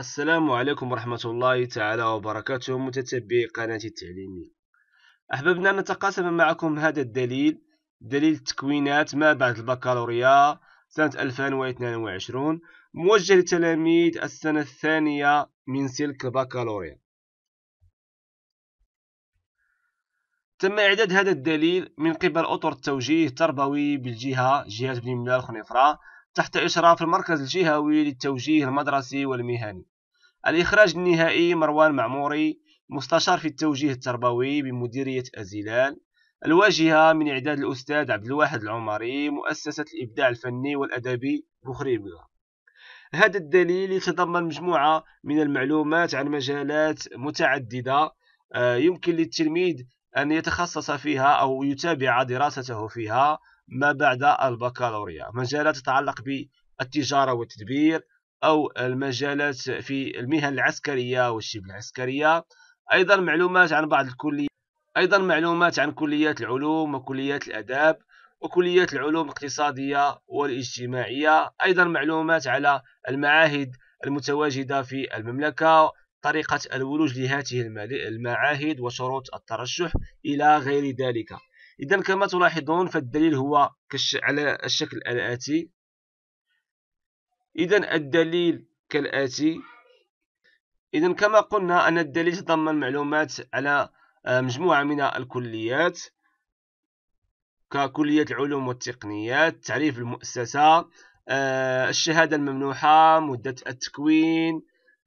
السلام عليكم ورحمة الله تعالى وبركاته متتبعي قناة التعليمية أحببنا أن نتقاسم معكم هذا الدليل دليل التكوينات ما بعد البكالوريا سنة 2022 موجه لتلاميذ السنة الثانية من سلك البكالوريا تم إعداد هذا الدليل من قبل أطر التوجيه التربوي بالجهة جهة بن ملال خنيفرة تحت إشراف المركز الجهوي للتوجيه المدرسي والمهني الإخراج النهائي مروان معموري مستشار في التوجيه التربوي بمديرية أزيلال الواجهة من إعداد الأستاذ عبد الواحد العمري مؤسسة الإبداع الفني والأدبي بخري هذا الدليل يتضمن مجموعة من المعلومات عن مجالات متعددة آه، يمكن للتلميذ أن يتخصص فيها أو يتابع دراسته فيها ما بعد البكالوريا مجالات تتعلق بالتجارة والتدبير أو المجالات في المهن العسكرية والشبه العسكرية أيضا معلومات عن بعض الكليات أيضا معلومات عن كليات العلوم وكليات الآداب وكليات العلوم الاقتصادية والاجتماعية أيضا معلومات على المعاهد المتواجدة في المملكة طريقة الولوج لهذه المعاهد وشروط الترشح إلى غير ذلك إذا كما تلاحظون فالدليل هو على الشكل الآتي إذا الدليل كالآتي إذا كما قلنا أن الدليل يتضمن معلومات على آه، مجموعة من الكليات ككلية العلوم والتقنيات تعريف المؤسسة آه، الشهادة الممنوحة مدة التكوين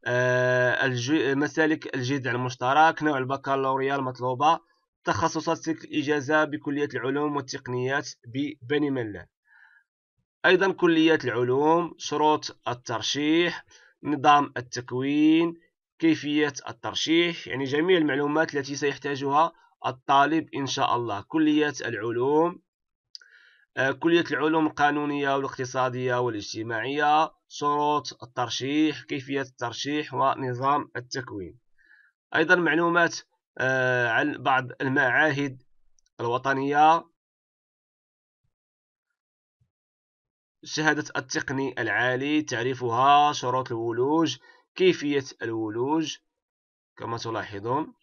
آه، مسالك الجذع المشترك نوع البكالوريا المطلوبة تخصصات تلك الإجازة بكلية العلوم والتقنيات ببني ملان أيضا كلية العلوم شروط الترشيح نظام التكوين كيفية الترشيح يعني جميع المعلومات التي سيحتاجها الطالب إن شاء الله كلية العلوم آه، كلية العلوم القانونية والاقتصادية والاجتماعية شروط الترشيح كيفية الترشيح ونظام التكوين أيضا معلومات آه، عن بعض المعاهد الوطنية شهادة التقني العالي تعرفها شروط الولوج كيفية الولوج كما تلاحظون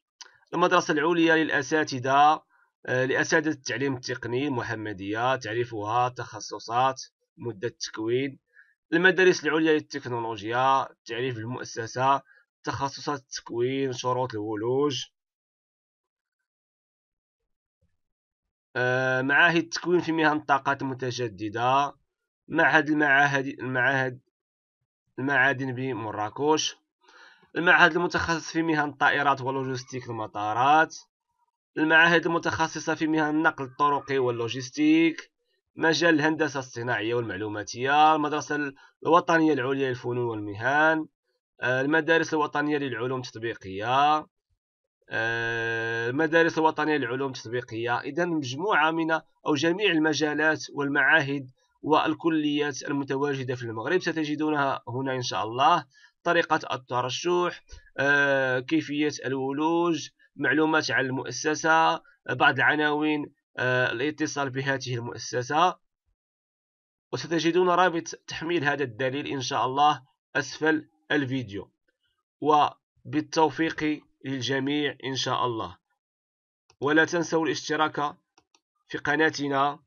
المدرسة العليا للأساتذة آه، لأساتذة التعليم التقني المحمدية تعرفها تخصصات مدة التكوين المدارس العليا للتكنولوجيا تعريف المؤسسة تخصصات التكوين شروط الولوج آه، معاهد التكوين في مهن الطاقات المتجددة معهد المعاهد المعاهد المعادن بمراكش المعهد المتخصص في مهن الطائرات واللوجستيك المطارات المعاهد المتخصصة في مهن النقل الطرقي واللوجستيك مجال الهندسة الصناعية والمعلوماتية المدرسة الوطنية العليا للفنون والمهن آه، المدارس الوطنية للعلوم التطبيقية آه، المدارس الوطنية للعلوم التطبيقية إذا مجموعة من أو جميع المجالات والمعاهد والكليات المتواجدة في المغرب ستجدونها هنا إن شاء الله طريقة الترشح آه، كيفية الولوج معلومات عن المؤسسة بعض العناوين آه، الاتصال بهذه المؤسسة وستجدون رابط تحميل هذا الدليل إن شاء الله أسفل الفيديو وبالتوفيق للجميع إن شاء الله ولا تنسوا الاشتراك في قناتنا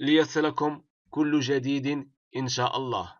ليصلكم كل جديد إن شاء الله